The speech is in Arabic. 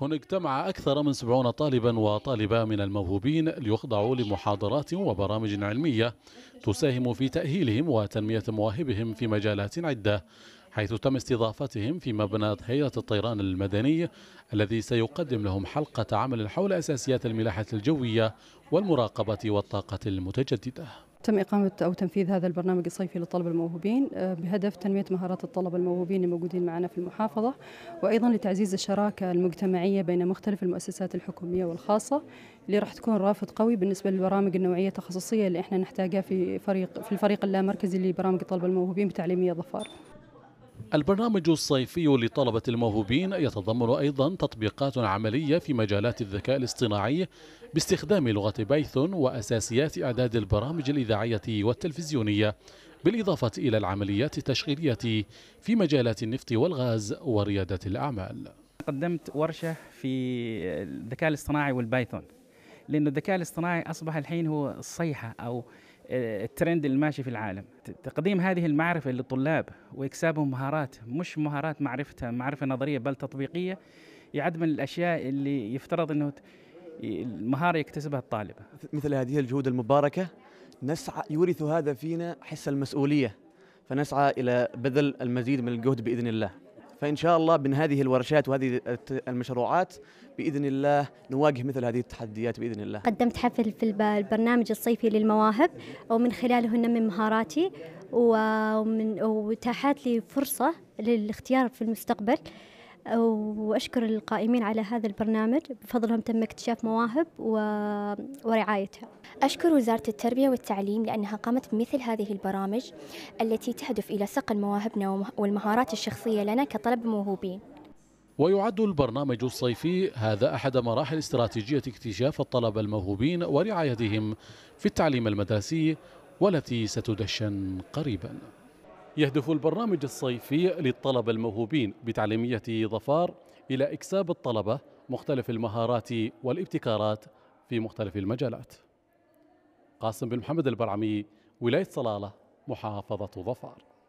هنا اجتمع أكثر من 70 طالبا وطالبة من الموهوبين ليخضعوا لمحاضرات وبرامج علمية تساهم في تأهيلهم وتنمية مواهبهم في مجالات عدة حيث تم استضافتهم في مبنى هيئة الطيران المدني الذي سيقدم لهم حلقة عمل حول أساسيات الملاحة الجوية والمراقبة والطاقة المتجددة تم إقامة أو تنفيذ هذا البرنامج الصيفي للطلبة الموهوبين آه، بهدف تنمية مهارات الطلبة الموهوبين الموجودين معنا في المحافظة وأيضا لتعزيز الشراكة المجتمعية بين مختلف المؤسسات الحكومية والخاصة اللي راح تكون رافد قوي بالنسبة للبرامج النوعية التخصصية اللي احنا نحتاجها في فريق في الفريق اللامركزي لبرامج الطلبة الموهوبين بتعليمية ظفار. البرنامج الصيفي لطلبة الموهوبين يتضمن أيضا تطبيقات عملية في مجالات الذكاء الاصطناعي باستخدام لغة بايثون وأساسيات إعداد البرامج الإذاعية والتلفزيونية بالإضافة إلى العمليات التشغيلية في مجالات النفط والغاز وريادة الأعمال قدمت ورشة في الذكاء الاصطناعي والبايثون لأن الذكاء الاصطناعي أصبح الحين هو الصيحة أو الترند اللي ماشي في العالم تقديم هذه المعرفة للطلاب وإكسابهم مهارات مش مهارات معرفتها معرفة نظرية بل تطبيقية يعد من الأشياء اللي يفترض أنه المهارة يكتسبها الطالب مثل هذه الجهود المباركة نسعى يورث هذا فينا حس المسؤولية فنسعى إلى بذل المزيد من الجهد بإذن الله فإن شاء الله من هذه الورشات وهذه المشروعات بإذن الله نواجه مثل هذه التحديات بإذن الله قدمت حفل في البرنامج الصيفي للمواهب ومن خلاله نمي مهاراتي ومن وتاحت لي فرصة للاختيار في المستقبل وأشكر القائمين على هذا البرنامج بفضلهم تم اكتشاف مواهب و... ورعايتها أشكر وزارة التربية والتعليم لأنها قامت بمثل هذه البرامج التي تهدف إلى صقل مواهبنا والمهارات الشخصية لنا كطلب موهوبين ويعد البرنامج الصيفي هذا أحد مراحل استراتيجية اكتشاف الطلبة الموهوبين ورعايتهم في التعليم المدرسي والتي ستدشن قريباً يهدف البرنامج الصيفي للطلبة الموهوبين بتعليمية ظفار إلى إكساب الطلبة مختلف المهارات والابتكارات في مختلف المجالات قاسم بن محمد البرعمي ولاية صلالة محافظة ظفار